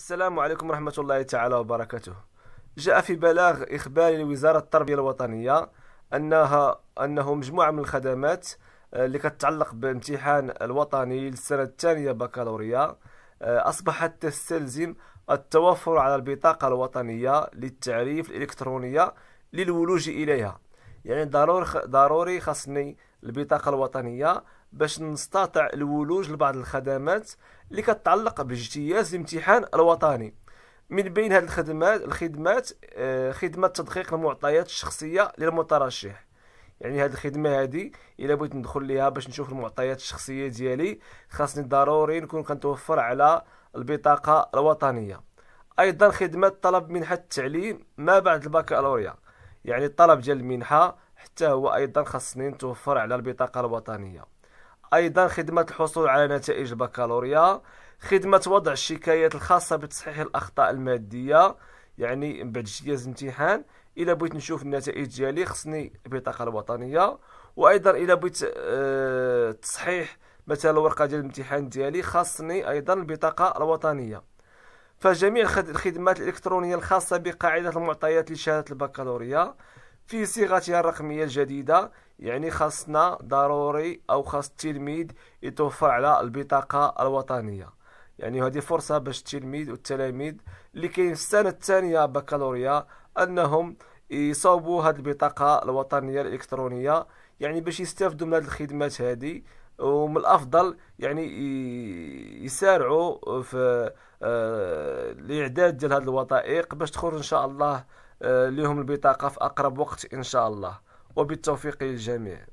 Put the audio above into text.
السلام عليكم ورحمة الله تعالى وبركاته جاء في بلاغ إخباري لوزارة التربية الوطنية أنها أنه مجموعة من الخدمات آه، اللي كتتعلق بامتحان الوطني للسنة الثانية بكالوريا آه، أصبحت تستلزم التوفر على البطاقة الوطنية للتعريف الإلكترونية للولوج إليها يعني ضروري ضروري خاصني البطاقه الوطنيه باش نستطع الولوج لبعض الخدمات اللي كتعلق باجتياز الامتحان الوطني من بين هذه الخدمات الخدمات آه، خدمه تدقيق المعطيات الشخصيه للمترشح يعني هذه الخدمه هذه الا بغيت ندخل ليها باش نشوف المعطيات الشخصيه ديالي خاصني ضروري نكون كنتوفر على البطاقه الوطنيه ايضا خدمه طلب منحه التعليم ما بعد البكالوريا يعني الطلب ديال المنحه حتى هو أيضا خاصني نتوفر على البطاقة الوطنية أيضا خدمة الحصول على نتائج البكالوريا خدمة وضع الشكايات الخاصة بتصحيح الأخطاء المادية يعني من بعد اجتياز الامتحان الى بغيت نشوف النتائج ديالي خصني البطاقة الوطنية وأيضا الى بغيت أه تصحيح مثلا الورقة ديال الامتحان ديالي خاصني أيضا البطاقة الوطنية فجميع الخدمات الإلكترونية الخاصة بقاعدة المعطيات لشهادة البكالوريا في صيغتها الرقمية الجديدة يعني خاصنا ضروري أو خاص التلميذ يتوفر على البطاقة الوطنية يعني هذه فرصة باش التلميذ والتلاميذ اللي كاين في السنة الثانية بكالوريا أنهم يصاوبوا هذه البطاقة الوطنية الإلكترونية يعني باش يستافدوا من هذه الخدمات هذه ومن الافضل يعني يسارعوا في آه، الاعداد ديال هذه الوثائق باش تخرج ان شاء الله آه، لهم البطاقة في أقرب وقت إن شاء الله وبالتوفيق للجميع